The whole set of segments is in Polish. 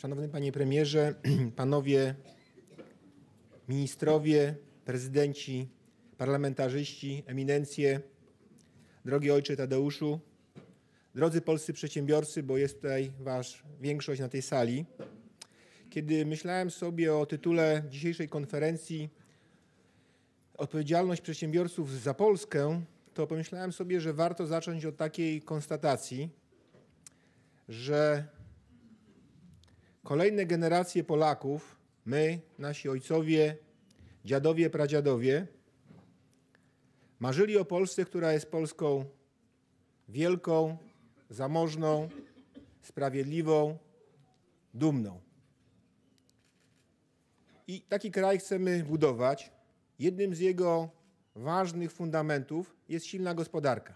Szanowny panie premierze, panowie ministrowie, prezydenci, parlamentarzyści, eminencje, drogi ojcze Tadeuszu, drodzy polscy przedsiębiorcy, bo jest tutaj wasz większość na tej sali. Kiedy myślałem sobie o tytule dzisiejszej konferencji Odpowiedzialność przedsiębiorców za Polskę, to pomyślałem sobie, że warto zacząć od takiej konstatacji, że kolejne generacje Polaków, my, nasi ojcowie, dziadowie, pradziadowie, marzyli o Polsce, która jest Polską wielką, zamożną, sprawiedliwą, dumną. I taki kraj chcemy budować. Jednym z jego ważnych fundamentów jest silna gospodarka.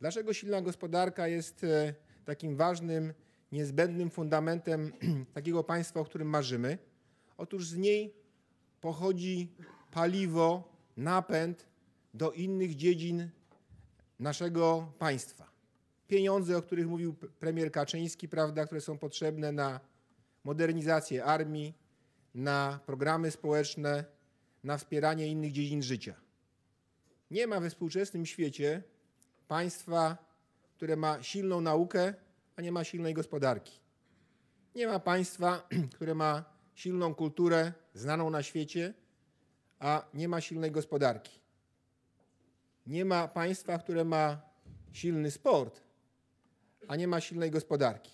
Dlaczego silna gospodarka jest e, takim ważnym niezbędnym fundamentem takiego państwa, o którym marzymy. Otóż z niej pochodzi paliwo, napęd do innych dziedzin naszego państwa. Pieniądze, o których mówił premier Kaczyński, prawda, które są potrzebne na modernizację armii, na programy społeczne, na wspieranie innych dziedzin życia. Nie ma we współczesnym świecie państwa, które ma silną naukę, a nie ma silnej gospodarki. Nie ma państwa, które ma silną kulturę, znaną na świecie, a nie ma silnej gospodarki. Nie ma państwa, które ma silny sport, a nie ma silnej gospodarki.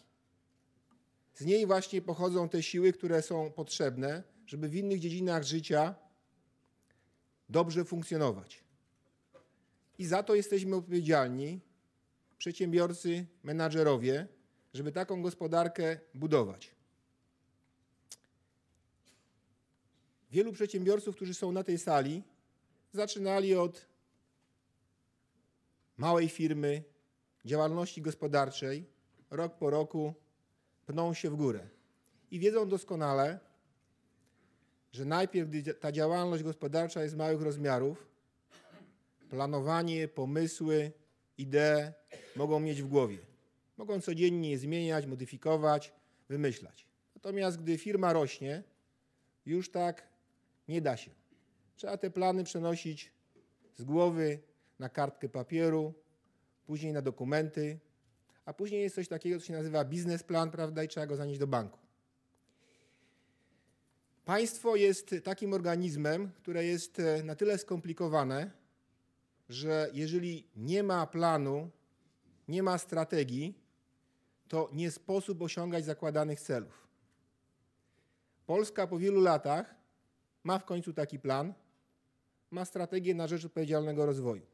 Z niej właśnie pochodzą te siły, które są potrzebne, żeby w innych dziedzinach życia dobrze funkcjonować. I za to jesteśmy odpowiedzialni przedsiębiorcy, menadżerowie, żeby taką gospodarkę budować. Wielu przedsiębiorców, którzy są na tej sali, zaczynali od małej firmy, działalności gospodarczej, rok po roku pną się w górę. I wiedzą doskonale, że najpierw, gdy ta działalność gospodarcza jest małych rozmiarów, planowanie, pomysły, idee mogą mieć w głowie. Mogą codziennie je zmieniać, modyfikować, wymyślać. Natomiast gdy firma rośnie, już tak nie da się. Trzeba te plany przenosić z głowy na kartkę papieru, później na dokumenty, a później jest coś takiego, co się nazywa biznesplan, prawda, i trzeba go zanieść do banku. Państwo jest takim organizmem, które jest e, na tyle skomplikowane, że jeżeli nie ma planu, nie ma strategii, to nie sposób osiągać zakładanych celów. Polska po wielu latach ma w końcu taki plan, ma strategię na rzecz odpowiedzialnego rozwoju.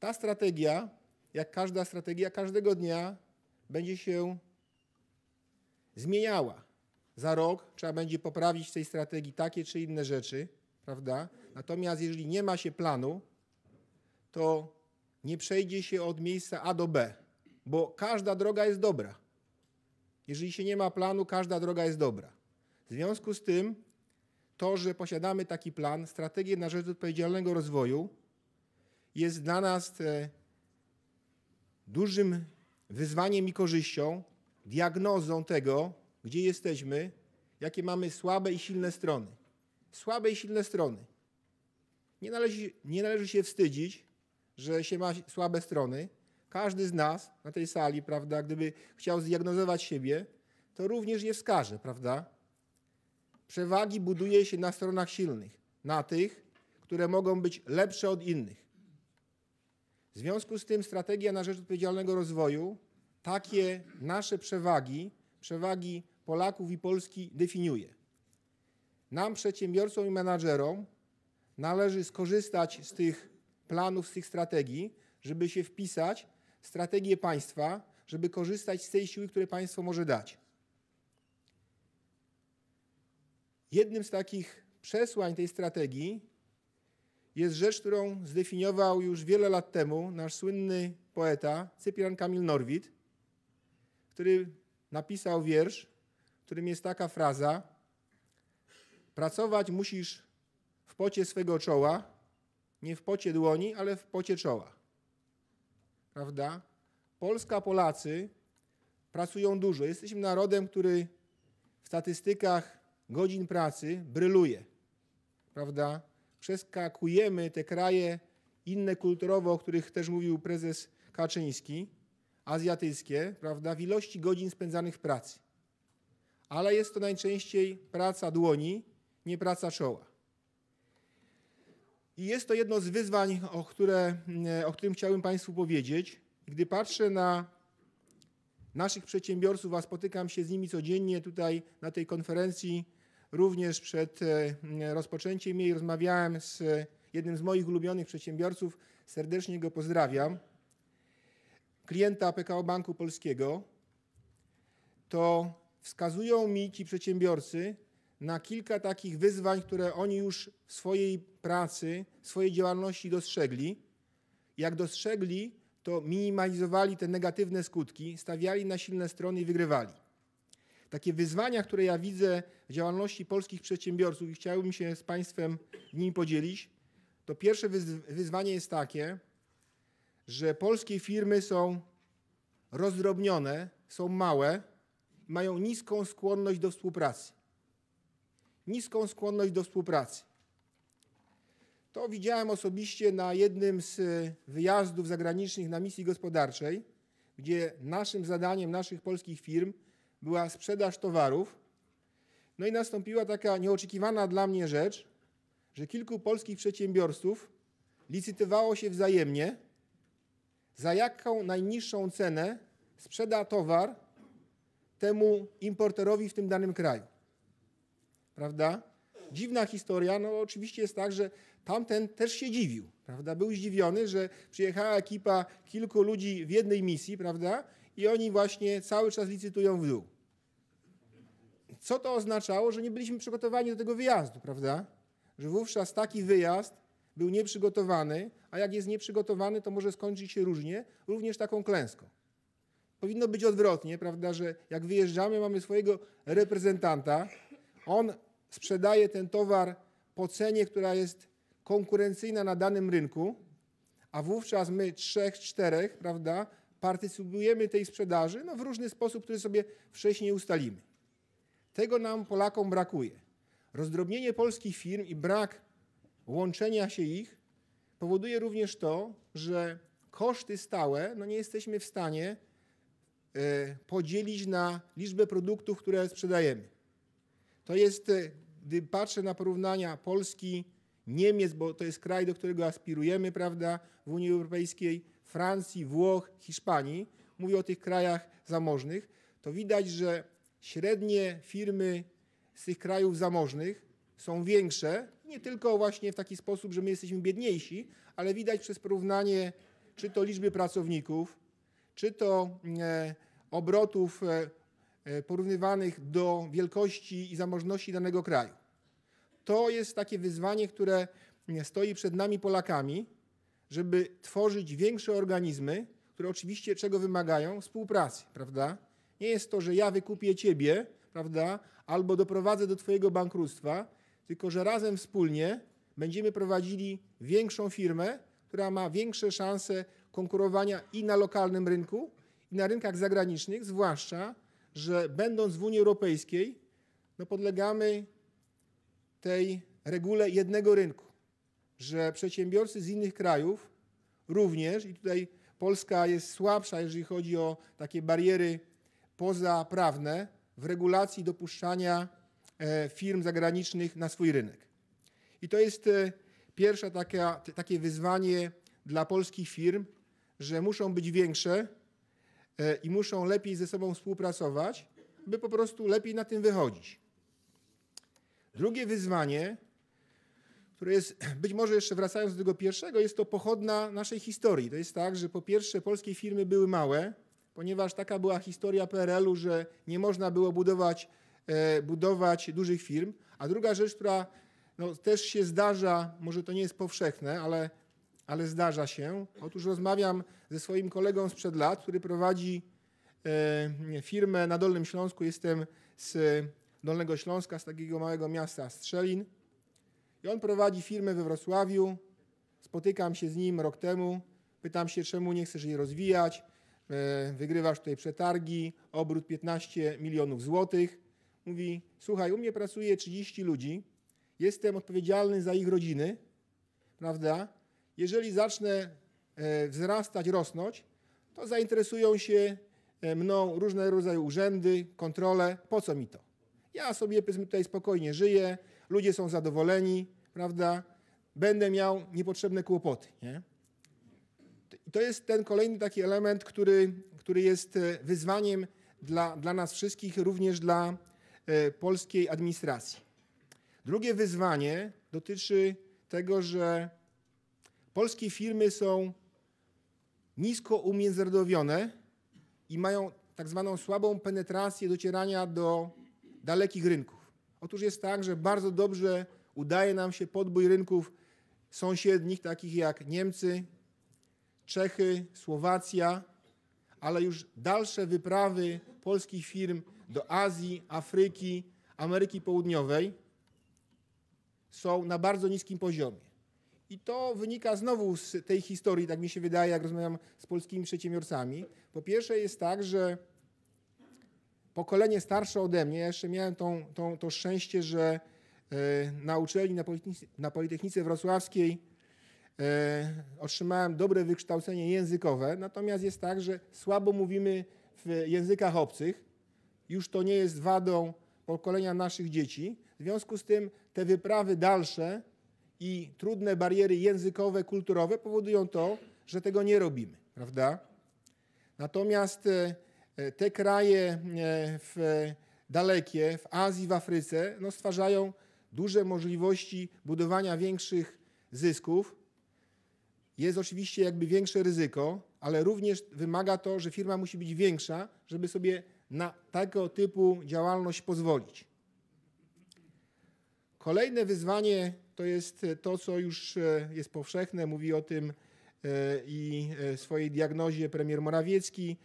Ta strategia, jak każda strategia, każdego dnia będzie się zmieniała. Za rok trzeba będzie poprawić w tej strategii takie czy inne rzeczy prawda? Natomiast jeżeli nie ma się planu, to nie przejdzie się od miejsca A do B, bo każda droga jest dobra. Jeżeli się nie ma planu, każda droga jest dobra. W związku z tym, to, że posiadamy taki plan, strategię na rzecz odpowiedzialnego rozwoju, jest dla nas e, dużym wyzwaniem i korzyścią, diagnozą tego, gdzie jesteśmy, jakie mamy słabe i silne strony słabe i silne strony. Nie należy, nie należy się wstydzić, że się ma słabe strony. Każdy z nas na tej sali, prawda, gdyby chciał zdiagnozować siebie, to również je wskaże, prawda? Przewagi buduje się na stronach silnych, na tych, które mogą być lepsze od innych. W związku z tym strategia na rzecz odpowiedzialnego rozwoju takie nasze przewagi, przewagi Polaków i Polski definiuje. Nam, przedsiębiorcom i menadżerom, należy skorzystać z tych planów, z tych strategii, żeby się wpisać w strategię państwa, żeby korzystać z tej siły, które państwo może dać. Jednym z takich przesłań tej strategii jest rzecz, którą zdefiniował już wiele lat temu nasz słynny poeta Cyprian Kamil Norwid, który napisał wiersz, w którym jest taka fraza: Pracować musisz w pocie swego czoła, nie w pocie dłoni, ale w pocie czoła. Prawda? Polska, Polacy pracują dużo. Jesteśmy narodem, który w statystykach godzin pracy bryluje. Prawda? Przeskakujemy te kraje inne kulturowo, o których też mówił prezes Kaczyński, azjatyckie, prawda, w ilości godzin spędzanych w pracy. Ale jest to najczęściej praca dłoni, nie praca czoła. I jest to jedno z wyzwań, o, które, o którym chciałbym Państwu powiedzieć. Gdy patrzę na naszych przedsiębiorców, a spotykam się z nimi codziennie tutaj na tej konferencji, również przed e, rozpoczęciem jej rozmawiałem z jednym z moich ulubionych przedsiębiorców, serdecznie go pozdrawiam, klienta PKO Banku Polskiego, to wskazują mi ci przedsiębiorcy, na kilka takich wyzwań, które oni już w swojej pracy, swojej działalności dostrzegli. Jak dostrzegli, to minimalizowali te negatywne skutki, stawiali na silne strony i wygrywali. Takie wyzwania, które ja widzę w działalności polskich przedsiębiorców i chciałbym się z Państwem nimi podzielić, to pierwsze wyzwanie jest takie, że polskie firmy są rozdrobnione, są małe, mają niską skłonność do współpracy niską skłonność do współpracy. To widziałem osobiście na jednym z e, wyjazdów zagranicznych na misji gospodarczej, gdzie naszym zadaniem naszych polskich firm była sprzedaż towarów. No i nastąpiła taka nieoczekiwana dla mnie rzecz, że kilku polskich przedsiębiorców licytowało się wzajemnie, za jaką najniższą cenę sprzeda towar temu importerowi w tym danym kraju prawda? Dziwna historia, no oczywiście jest tak, że tamten też się dziwił, prawda? Był zdziwiony, że przyjechała ekipa kilku ludzi w jednej misji, prawda? I oni właśnie cały czas licytują w dół. Co to oznaczało, że nie byliśmy przygotowani do tego wyjazdu, prawda? Że wówczas taki wyjazd był nieprzygotowany, a jak jest nieprzygotowany, to może skończyć się różnie, również taką klęską. Powinno być odwrotnie, prawda, że jak wyjeżdżamy, mamy swojego reprezentanta, on sprzedaje ten towar po cenie, która jest konkurencyjna na danym rynku, a wówczas my trzech, czterech, prawda, partycypujemy tej sprzedaży no, w różny sposób, który sobie wcześniej ustalimy. Tego nam Polakom brakuje. Rozdrobnienie polskich firm i brak łączenia się ich powoduje również to, że koszty stałe no, nie jesteśmy w stanie y, podzielić na liczbę produktów, które sprzedajemy. To jest e, gdy patrzę na porównania Polski, Niemiec, bo to jest kraj, do którego aspirujemy, prawda, w Unii Europejskiej, Francji, Włoch, Hiszpanii, mówię o tych krajach zamożnych, to widać, że średnie firmy z tych krajów zamożnych są większe, nie tylko właśnie w taki sposób, że my jesteśmy biedniejsi, ale widać przez porównanie czy to liczby pracowników, czy to e, obrotów e, E, porównywanych do wielkości i zamożności danego kraju. To jest takie wyzwanie, które mm, stoi przed nami Polakami, żeby tworzyć większe organizmy, które oczywiście czego wymagają? Współpracy, prawda? Nie jest to, że ja wykupię ciebie, prawda? Albo doprowadzę do twojego bankructwa, tylko że razem wspólnie będziemy prowadzili większą firmę, która ma większe szanse konkurowania i na lokalnym rynku, i na rynkach zagranicznych, zwłaszcza że będąc w Unii Europejskiej, no podlegamy tej regule jednego rynku, że przedsiębiorcy z innych krajów również, i tutaj Polska jest słabsza, jeżeli chodzi o takie bariery pozaprawne w regulacji dopuszczania e, firm zagranicznych na swój rynek. I to jest e, pierwsze takie wyzwanie dla polskich firm, że muszą być większe, E, i muszą lepiej ze sobą współpracować, by po prostu lepiej na tym wychodzić. Drugie wyzwanie, które jest, być może jeszcze wracając do tego pierwszego, jest to pochodna naszej historii. To jest tak, że po pierwsze polskie firmy były małe, ponieważ taka była historia PRL-u, że nie można było budować, e, budować dużych firm. A druga rzecz, która no, też się zdarza, może to nie jest powszechne, ale ale zdarza się. Otóż rozmawiam ze swoim kolegą sprzed lat, który prowadzi e, firmę na Dolnym Śląsku. Jestem z Dolnego Śląska, z takiego małego miasta Strzelin. I on prowadzi firmę we Wrocławiu. Spotykam się z nim rok temu. Pytam się, czemu nie chcesz jej rozwijać. E, wygrywasz tutaj przetargi, obrót 15 milionów złotych. Mówi, słuchaj, u mnie pracuje 30 ludzi. Jestem odpowiedzialny za ich rodziny, prawda? Jeżeli zacznę e, wzrastać, rosnąć, to zainteresują się e, mną różne rodzaje urzędy, kontrole. Po co mi to? Ja sobie tutaj spokojnie żyję, ludzie są zadowoleni, prawda? Będę miał niepotrzebne kłopoty. Nie? To jest ten kolejny taki element, który, który jest e, wyzwaniem dla, dla nas wszystkich, również dla polskiej administracji. Drugie wyzwanie dotyczy tego, że Polskie firmy są nisko umiędzynarodowione i mają tak zwaną słabą penetrację docierania do dalekich rynków. Otóż jest tak, że bardzo dobrze udaje nam się podbój rynków sąsiednich, takich jak Niemcy, Czechy, Słowacja, ale już dalsze wyprawy polskich firm do Azji, Afryki, Ameryki Południowej są na bardzo niskim poziomie. I to wynika znowu z tej historii, tak mi się wydaje, jak rozmawiam z polskimi przedsiębiorcami. Po pierwsze jest tak, że pokolenie starsze ode mnie, ja jeszcze miałem tą, tą, to szczęście, że e, na uczelni, na Politechnice, na Politechnice Wrocławskiej e, otrzymałem dobre wykształcenie językowe, natomiast jest tak, że słabo mówimy w językach obcych. Już to nie jest wadą pokolenia naszych dzieci. W związku z tym te wyprawy dalsze i trudne bariery językowe, kulturowe powodują to, że tego nie robimy, prawda? Natomiast e, e, te kraje e, w dalekie, w Azji, w Afryce, no stwarzają duże możliwości budowania większych zysków. Jest oczywiście jakby większe ryzyko, ale również wymaga to, że firma musi być większa, żeby sobie na tego typu działalność pozwolić. Kolejne wyzwanie to jest e, to, co już e, jest powszechne. Mówi o tym e, i swojej diagnozie premier Morawiecki,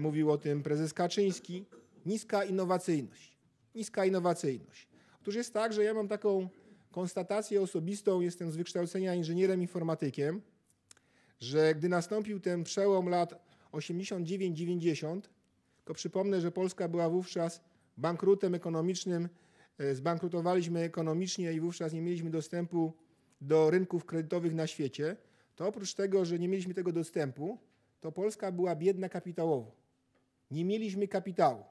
mówił o tym prezes Kaczyński. Niska innowacyjność. Niska innowacyjność. Otóż jest tak, że ja mam taką konstatację osobistą, jestem z wykształcenia inżynierem informatykiem, że gdy nastąpił ten przełom lat 89-90, to przypomnę, że Polska była wówczas bankrutem ekonomicznym E, zbankrutowaliśmy ekonomicznie i wówczas nie mieliśmy dostępu do rynków kredytowych na świecie, to oprócz tego, że nie mieliśmy tego dostępu, to Polska była biedna kapitałowo. Nie mieliśmy kapitału.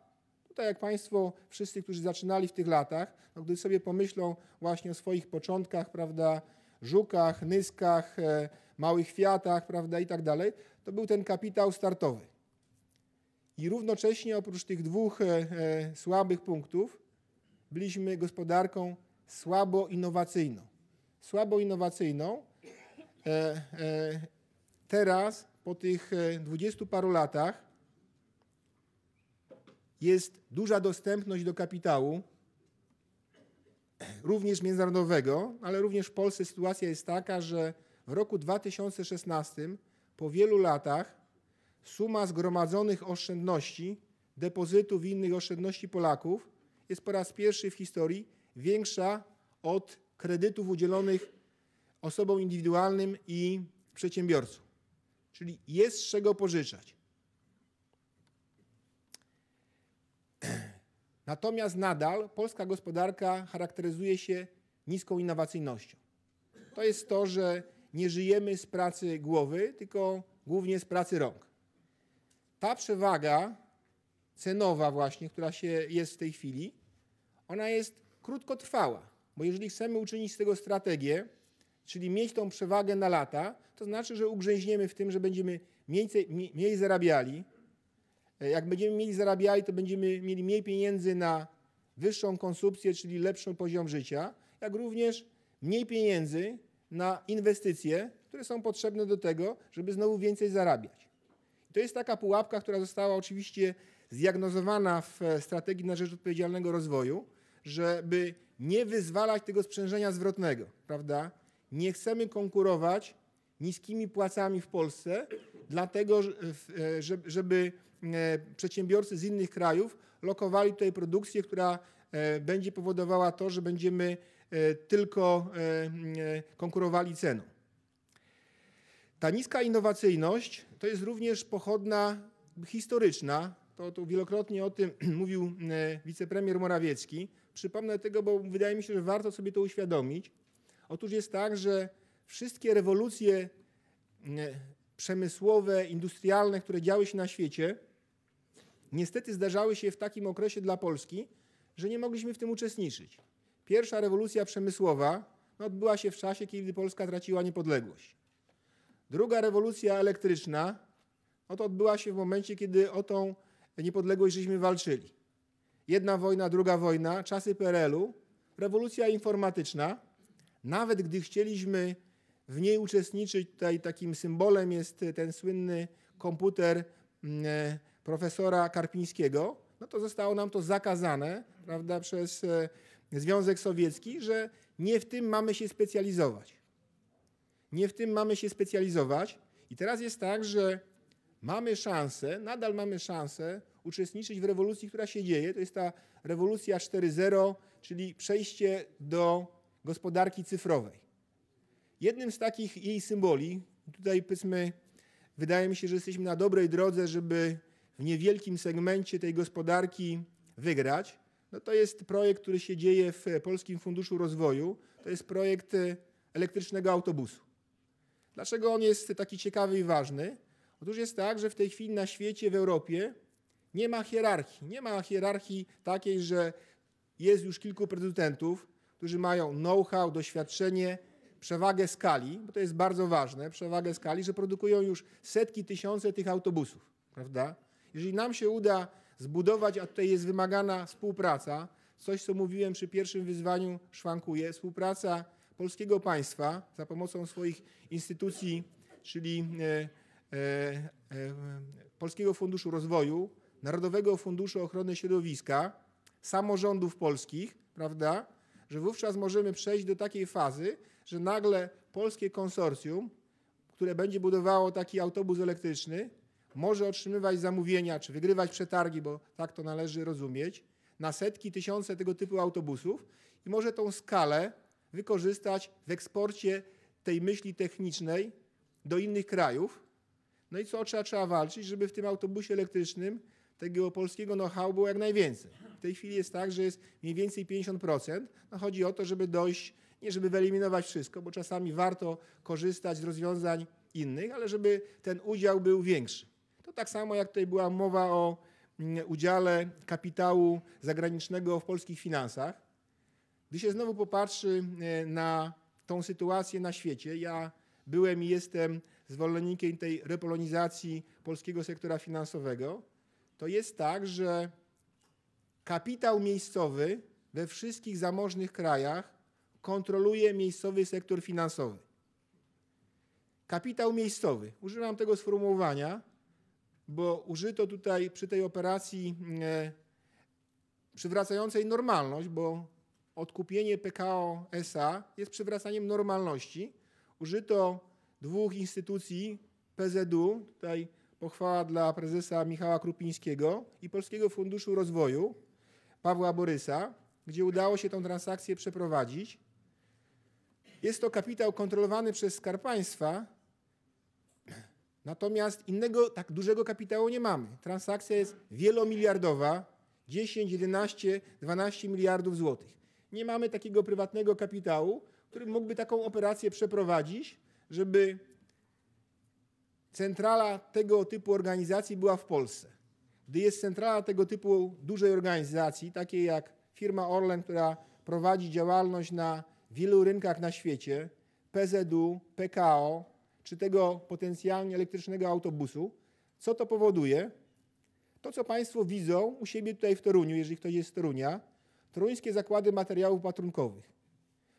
Tutaj jak Państwo, wszyscy, którzy zaczynali w tych latach, no gdy sobie pomyślą właśnie o swoich początkach, prawda, żukach, nyskach, e, małych fiatach, prawda, i tak dalej, to był ten kapitał startowy. I równocześnie oprócz tych dwóch e, e, słabych punktów, byliśmy gospodarką słabo innowacyjną. Słabo innowacyjną. E, e, teraz, po tych e, dwudziestu paru latach, jest duża dostępność do kapitału, również międzynarodowego, ale również w Polsce sytuacja jest taka, że w roku 2016, po wielu latach, suma zgromadzonych oszczędności, depozytów i innych oszczędności Polaków jest po raz pierwszy w historii większa od kredytów udzielonych osobom indywidualnym i przedsiębiorcom. Czyli jest z czego pożyczać. Natomiast nadal polska gospodarka charakteryzuje się niską innowacyjnością. To jest to, że nie żyjemy z pracy głowy, tylko głównie z pracy rąk. Ta przewaga cenowa właśnie, która się jest w tej chwili, ona jest krótkotrwała, bo jeżeli chcemy uczynić z tego strategię, czyli mieć tą przewagę na lata, to znaczy, że ugrzęźniemy w tym, że będziemy mniej, mniej zarabiali. E, jak będziemy mniej zarabiali, to będziemy mieli mniej pieniędzy na wyższą konsumpcję, czyli lepszy poziom życia, jak również mniej pieniędzy na inwestycje, które są potrzebne do tego, żeby znowu więcej zarabiać. I to jest taka pułapka, która została oczywiście zdiagnozowana w e, strategii na rzecz odpowiedzialnego rozwoju, żeby nie wyzwalać tego sprzężenia zwrotnego, prawda? Nie chcemy konkurować niskimi płacami w Polsce, dlatego e, żeby e, przedsiębiorcy z innych krajów lokowali tutaj produkcję, która e, będzie powodowała to, że będziemy tylko konkurowali ceną. Ta niska innowacyjność to jest również pochodna historyczna. To, to wielokrotnie o tym mówił wicepremier Morawiecki przypomnę tego, bo wydaje mi się, że warto sobie to uświadomić. Otóż jest tak, że wszystkie rewolucje mm, przemysłowe, industrialne, które działy się na świecie, niestety zdarzały się w takim okresie dla Polski, że nie mogliśmy w tym uczestniczyć. Pierwsza rewolucja przemysłowa no, odbyła się w czasie, kiedy Polska traciła niepodległość. Druga rewolucja elektryczna no, to odbyła się w momencie, kiedy o tą niepodległość żeśmy walczyli. Jedna wojna, druga wojna, czasy PRL-u, rewolucja informatyczna. Nawet gdy chcieliśmy w niej uczestniczyć, tutaj takim symbolem jest ten słynny komputer mm, e, profesora Karpińskiego, no to zostało nam to zakazane prawda, przez e, Związek Sowiecki, że nie w tym mamy się specjalizować. Nie w tym mamy się specjalizować. I teraz jest tak, że mamy szansę, nadal mamy szansę uczestniczyć w rewolucji, która się dzieje. To jest ta rewolucja 4.0, czyli przejście do gospodarki cyfrowej. Jednym z takich jej symboli, tutaj powiedzmy, wydaje mi się, że jesteśmy na dobrej drodze, żeby w niewielkim segmencie tej gospodarki wygrać. No to jest projekt, który się dzieje w Polskim Funduszu Rozwoju. To jest projekt e, elektrycznego autobusu. Dlaczego on jest taki ciekawy i ważny? Otóż jest tak, że w tej chwili na świecie, w Europie nie ma hierarchii. Nie ma hierarchii takiej, że jest już kilku producentów, którzy mają know-how, doświadczenie, przewagę skali, bo to jest bardzo ważne, przewagę skali, że produkują już setki, tysiące tych autobusów, prawda? Jeżeli nam się uda zbudować, a tutaj jest wymagana współpraca, coś co mówiłem przy pierwszym wyzwaniu szwankuje, współpraca polskiego państwa za pomocą swoich instytucji, czyli e, e, e, Polskiego Funduszu Rozwoju, Narodowego Funduszu Ochrony Środowiska, samorządów polskich, prawda? Że wówczas możemy przejść do takiej fazy, że nagle polskie konsorcjum, które będzie budowało taki autobus elektryczny, może otrzymywać zamówienia czy wygrywać przetargi, bo tak to należy rozumieć, na setki, tysiące tego typu autobusów i może tą skalę wykorzystać w eksporcie tej myśli technicznej do innych krajów. No i co trzeba, trzeba walczyć, żeby w tym autobusie elektrycznym tego polskiego know-how było jak najwięcej. W tej chwili jest tak, że jest mniej więcej 50%. No chodzi o to, żeby dojść, nie żeby wyeliminować wszystko, bo czasami warto korzystać z rozwiązań innych, ale żeby ten udział był większy. To tak samo jak tutaj była mowa o mm, udziale kapitału zagranicznego w polskich finansach. Gdy się znowu popatrzy e, na tą sytuację na świecie, ja byłem i jestem zwolennikiem tej repolonizacji polskiego sektora finansowego to jest tak, że kapitał miejscowy we wszystkich zamożnych krajach kontroluje miejscowy sektor finansowy. Kapitał miejscowy. Używam tego sformułowania, bo użyto tutaj przy tej operacji e, przywracającej normalność, bo odkupienie PKO SA jest przywracaniem normalności. Użyto dwóch instytucji PZU, tutaj Pochwała dla prezesa Michała Krupińskiego i Polskiego Funduszu Rozwoju Pawła Borysa, gdzie udało się tę transakcję przeprowadzić. Jest to kapitał kontrolowany przez Skarb Państwa, natomiast innego tak dużego kapitału nie mamy. Transakcja jest wielomiliardowa, 10, 11, 12 miliardów złotych. Nie mamy takiego prywatnego kapitału, który mógłby taką operację przeprowadzić, żeby centrala tego typu organizacji była w Polsce. Gdy jest centrala tego typu dużej organizacji, takiej jak firma Orlen, która prowadzi działalność na wielu rynkach na świecie, PZU, PKO, czy tego potencjalnie elektrycznego autobusu, co to powoduje? To, co Państwo widzą u siebie tutaj w Toruniu, jeżeli ktoś jest z Torunia, Toruńskie Zakłady Materiałów Patrunkowych.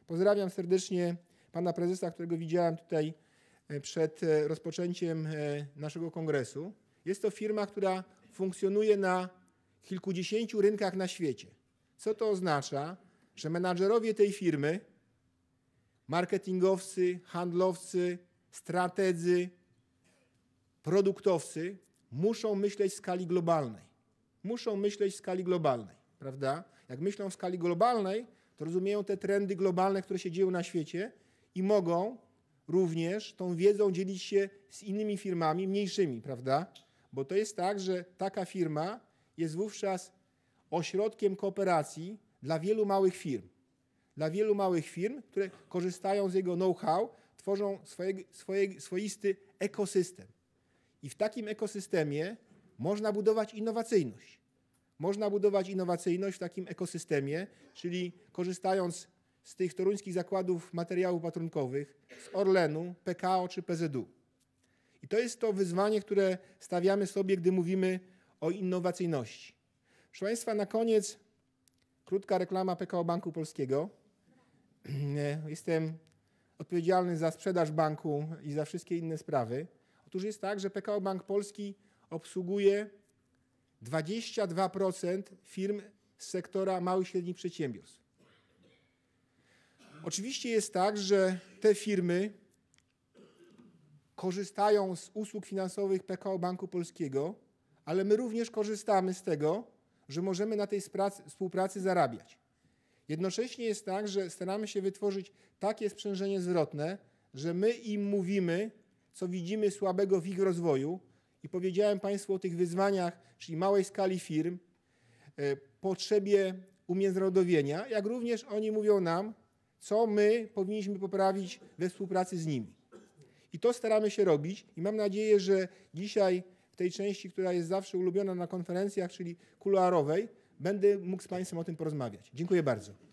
Pozdrawiam serdecznie pana prezesa, którego widziałem tutaj E, przed e, rozpoczęciem e, naszego kongresu. Jest to firma, która funkcjonuje na kilkudziesięciu rynkach na świecie. Co to oznacza? Że menadżerowie tej firmy, marketingowcy, handlowcy, strategzy, produktowcy muszą myśleć w skali globalnej. Muszą myśleć w skali globalnej, prawda? Jak myślą w skali globalnej, to rozumieją te trendy globalne, które się dzieją na świecie i mogą również tą wiedzą dzielić się z innymi firmami, mniejszymi, prawda? Bo to jest tak, że taka firma jest wówczas ośrodkiem kooperacji dla wielu małych firm. Dla wielu małych firm, które korzystają z jego know-how, tworzą swoje, swoje, swoisty ekosystem. I w takim ekosystemie można budować innowacyjność. Można budować innowacyjność w takim ekosystemie, czyli korzystając z tych toruńskich zakładów materiałów patronkowych, z Orlenu, PKO czy PZU. I to jest to wyzwanie, które stawiamy sobie, gdy mówimy o innowacyjności. Proszę Państwa, na koniec krótka reklama PKO Banku Polskiego. Jestem odpowiedzialny za sprzedaż banku i za wszystkie inne sprawy. Otóż jest tak, że PKO Bank Polski obsługuje 22% firm z sektora małych i średnich przedsiębiorstw. Oczywiście jest tak, że te firmy korzystają z usług finansowych PKO Banku Polskiego, ale my również korzystamy z tego, że możemy na tej współpracy zarabiać. Jednocześnie jest tak, że staramy się wytworzyć takie sprzężenie zwrotne, że my im mówimy, co widzimy słabego w ich rozwoju i powiedziałem Państwu o tych wyzwaniach, czyli małej skali firm, e, potrzebie umiędzynarodowienia, jak również oni mówią nam, co my powinniśmy poprawić we współpracy z nimi. I to staramy się robić i mam nadzieję, że dzisiaj w tej części, która jest zawsze ulubiona na konferencjach, czyli kuluarowej, będę mógł z Państwem o tym porozmawiać. Dziękuję bardzo.